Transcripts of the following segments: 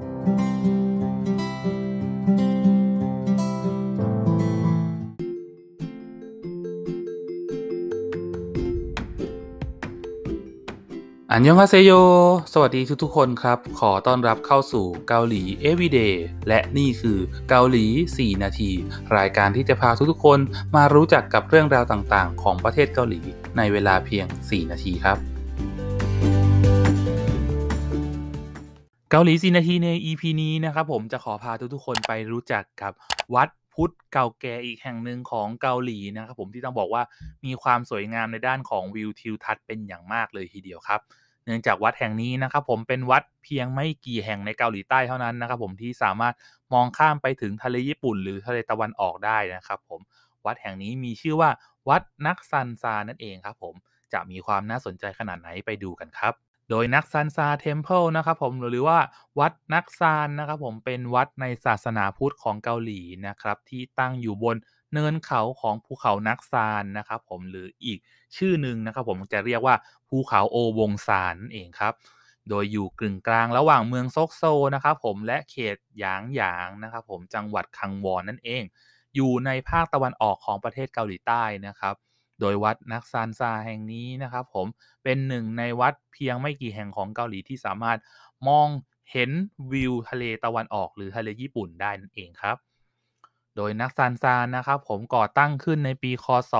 อันยองฮาเซโยสวัสดีทุกๆคนครับ ขอต้อนรับเข้าสู่เกาหลี Everyday และนี่คือเกาหลี 4 นาที รายการที่จะพาทุกๆคนมารู้จักกับเรื่องราวต่างๆ ของประเทศเกาหลีในเวลาเพียง 4 นาทีครับเกาหลีสีนาทีใน EP นี้นะครับผมจะขอพาทุกๆคนไปรู้จักกับ วัดพุทธเก่าแก่อีกแห่งหนึ่งของเกาหลีนะครับผมที่ต้องบอกว่ามีความสวยงามในด้านของวิวทิวทัศน์เป็นอย่างมากเลยทีเดียวครับ เนื่องจากวัดแห่งนี้นะครับผมเป็นวัดเพียงไม่กี่แห่งในเกาหลีใต้เท่านั้นนะครับผมที่สามารถมองข้ามไปถึงทะเลญี่ปุ่น หรือทะเลตะวันออกได้นะครับผมวัดแห่งนี้มีชื่อว่าวัดนักซันซานั่นเองครับ ผมจะมีความน่าสนใจขนาดไหนไปดูกันครับโดย นักซันซาเทมเพิลนะครับ ผมหรือว่าวัดนักซานนะครับ ผมเป็นวัดในศาสนาพุทธของเกาหลีนะครับ ที่ตั้งอยู่บนเนินเขาของภูเขานักซานนะครับ ผมหรืออีกชื่อหนึ่งนะครับ ผมจะเรียกว่าภูเขาโอวงซานนั่นเองครับ โดยอยู่กึ่งกลาง ระหว่างเมืองซกโซนะครับ ผมและเขตหยางหยางนะครับ ผมจังหวัดคังวอนนั่นเอง อยู่ในภาคตะวันออกของประเทศเกาหลีใต้นะครับโดยวัดนักซานซาแห่งนี้ นะ ครับ ผมเป็นหนึ่งในวัดเพียงไม่กี่แห่งของเกาหลีที่สามารถมองเห็นวิวทะเลตะวันออก หรือทะเลญี่ปุ่น ได้นั่นเองครับ โดยนักซานซา นะครับ ผมก่อตั้งขึ้นในปีคศ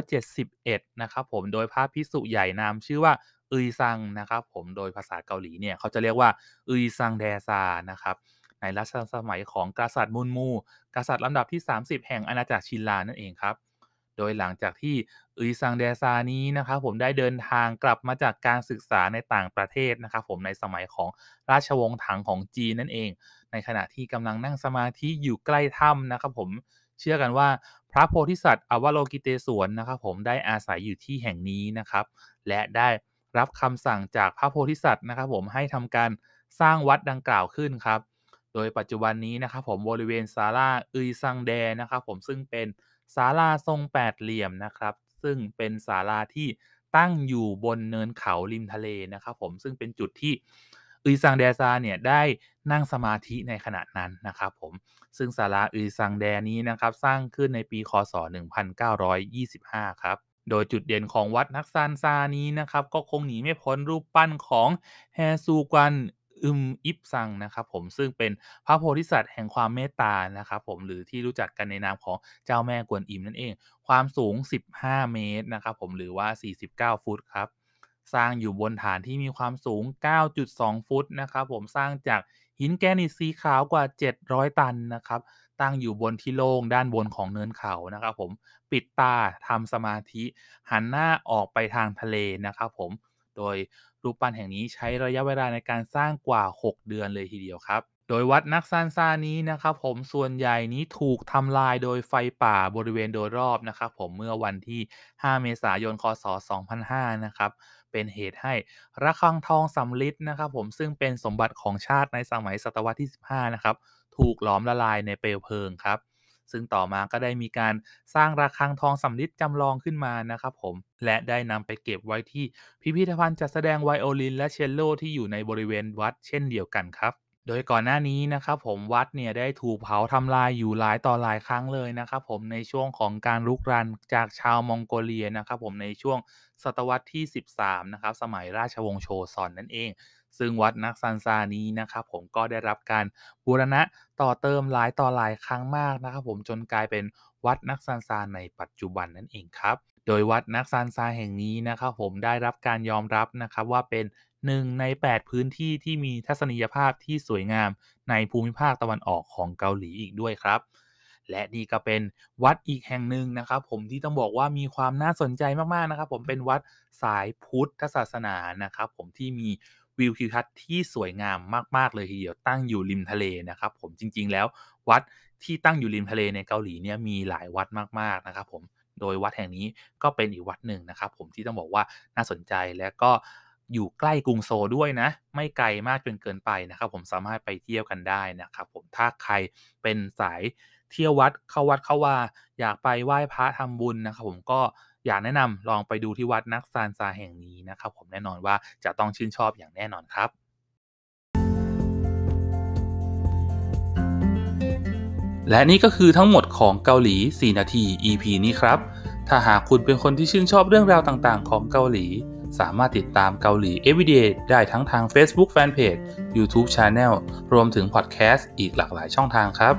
671 นะ ครับ ผมโดยพระพิสุใหญ่นามชื่อว่าอึยซังนะครับ ผมโดยภาษาเกาหลีเนี่ยเขาจะเรียกว่าอึยซังแดซานะครับ ในรัชสมัยของกษัตริย์มุนมู กษัตริย์ลำดับที่ 30 แห่งอาณาจักรชินลานั่นเองครับโดยหลังจากที่อุยซังเดซานี้ นะครับผมได้เดินทางกลับมาจากการศึกษาในต่างประเทศนะครับผมในสมัยของราชวงศ์ถังของจีนนั่นเอง ในขณะที่กำลังนั่งสมาธิอยู่ใกล้ถ้ำนะครับผมเชื่อกันว่าพระโพธิสัตว์อวโลกิเตศวนนะครับผมได้อาศัยอยู่ที่แห่งนี้นะครับ และได้รับคำสั่งจากพระโพธิสัตว์นะครับ ผมให้ทำการสร้างวัดดังกล่าวขึ้นครับ โดยปัจจุบันนี้นะครับ ผมบริเวณซาลาอุยซังแดนะครับผมซึ่งเป็นศาลาทรงแปดเหลี่ยม นะครับ ซึ่งเป็นศาลาที่ตั้งอยู่บนเนิน เขาริมทะเล นะครับผมซึ่งเป็นจุดที่อุยซังแดซา เนี่ย ได้นั่งสมาธิในขณะนั้น นะ ครับผมซึ่งศาลาอุยซังแด นี้ นะ ครับ สร้างขึ้นในปีคศ 1925 ครับ โดยจุดเด่นของวัดนักซานซานี้นะครับก็คงหนีไม่พ้นรูปปั้นของแฮซูกันอึมอิบซัง นะครับ ผม ซึ่งเป็นพระโพธิสัตว์แห่งความเมตตา นะครับ ผม หรือที่รู้จักกันในนาม ของเจ้าแม่ กวนอิมนั่น เอง ความสูง 15 เมตรนะครับ ผมหรือว่า 49 ฟุต ครับสร้างอยู่บนฐานที่มีความสูง 9.2 ฟุต นะครับ ผมสร้างจากหินแกนิตสีขาวกว่า 700 ตันนะครับตั้งอยู่บนที่โล่งด้านบนของเนินเขานะครับผมปิดตาทำสมาธิ หันหน้าออกไปทางทะเลนะครับผมโดยรูปปั้นแห่งนี้ใช้ระยะเวลาในการสร้างกว่า 6 เดือนเลยทีเดียวครับ โดยวัดนักซานซานี้นะครับผมส่วนใหญ่นี้ถูกทำลายโดยไฟป่าบริเวณโดยรอบนะครับผมเมื่อวันที่ 5 เมษายน คศ 2005 นะครับ เป็นเหตุให้ระฆังทองสำลิดนะครับผมซึ่งเป็นสมบัติของชาติในสมัยศตวรรษที่ 15 นะครับ ถูกหลอมละลายในเปลวเพลิงครับซึ่งต่อมาก็ได้มีการสร้างระฆังทองสำริดจำลองขึ้นมานะครับ ผม และได้นำไปเก็บไว้ที่ พิพิธภัณฑ์จัดแสดง ไวโอลิน และเชลโล ที่อยู่ ใน บริเวณวัด เช่นเดียวกันครับโดยก่อนหน้านี้นะครับ ผมวัด เนี่ยได้ถูกเผาทำลายอยู่หลายต่อหลายครั้งเลยนะครับ ผมในช่วงของการลุกรานจากชาว มองโกเลียนะครับ ผมในช่วงศตวรรษที่ 13นะครับสมัยราชวงศ์โชซอนนั่นเอง ซึ่งวัดนักซันซานี้นะ ครับ ผมก็ได้รับการบูรณะต่อเติมหลายต่อหลายครั้งมากนะครับผมจนกลายเป็นวัดนักซันซานในปัจจุบันนั่นเองครับโดย วัดนักซานซาแห่งนี้นะครับ ผมได้รับการยอมรับ นะครับ ว่าเป็นหนึ่งใน 8 พื้นที่ที่มีทัศนียภาพที่สวยงามในภูมิภาคตะวันออกของเกาหลีอีกด้วยครับ และนี่ก็เป็นวัดอีกแห่งหนึ่งนะครับผมที่ต้องบอกว่ามีความน่าสนใจมากๆนะครับผมเป็นวัดสายพุทธศาสนานะครับผมที่มีวิวทิวทัศน์ที่สวยงามมากๆเลยทีเดียวตั้งอยู่ริมทะเลนะครับ ผมจริงๆ แล้ววัดที่ตั้งอยู่ริมทะเลในเกาหลีเนี่ยมีหลายวัดมากๆนะครับผมโดยวัดแห่งนี้ก็เป็นอีกวัดหนึ่งนะครับผมที่ต้องบอกว่าน่าสนใจและก็อยู่ใกล้กรุงโซด้วยนะ ไม่ไกลมากจนเกินไปนะครับผมสามารถไปเที่ยวกันได้นะครับผมถ้าใครเป็นสายเที่ยววัดเข้าวัดเข้าว่าอยากไปไหว้พระทำบุญนะครับผมก็อยากแนะนำลองไปดูที่วัดนักซานซาแห่งนี้นะครับผมแน่นอนว่าจะต้องชื่นชอบอย่างแน่นอนครับและนี่ก็คือทั้งหมดของเกาหลี 4 นาที EP นี้ครับ ถ้าหากคุณเป็นคนที่ชื่นชอบเรื่องราวต่างๆ ของเกาหลี สามารถติดตามเกาหลี Everyday ได้ทั้งทาง Facebook Fanpage YouTube Channel รวมถึงพอดแคสต์อีกหลากหลายช่องทางครับ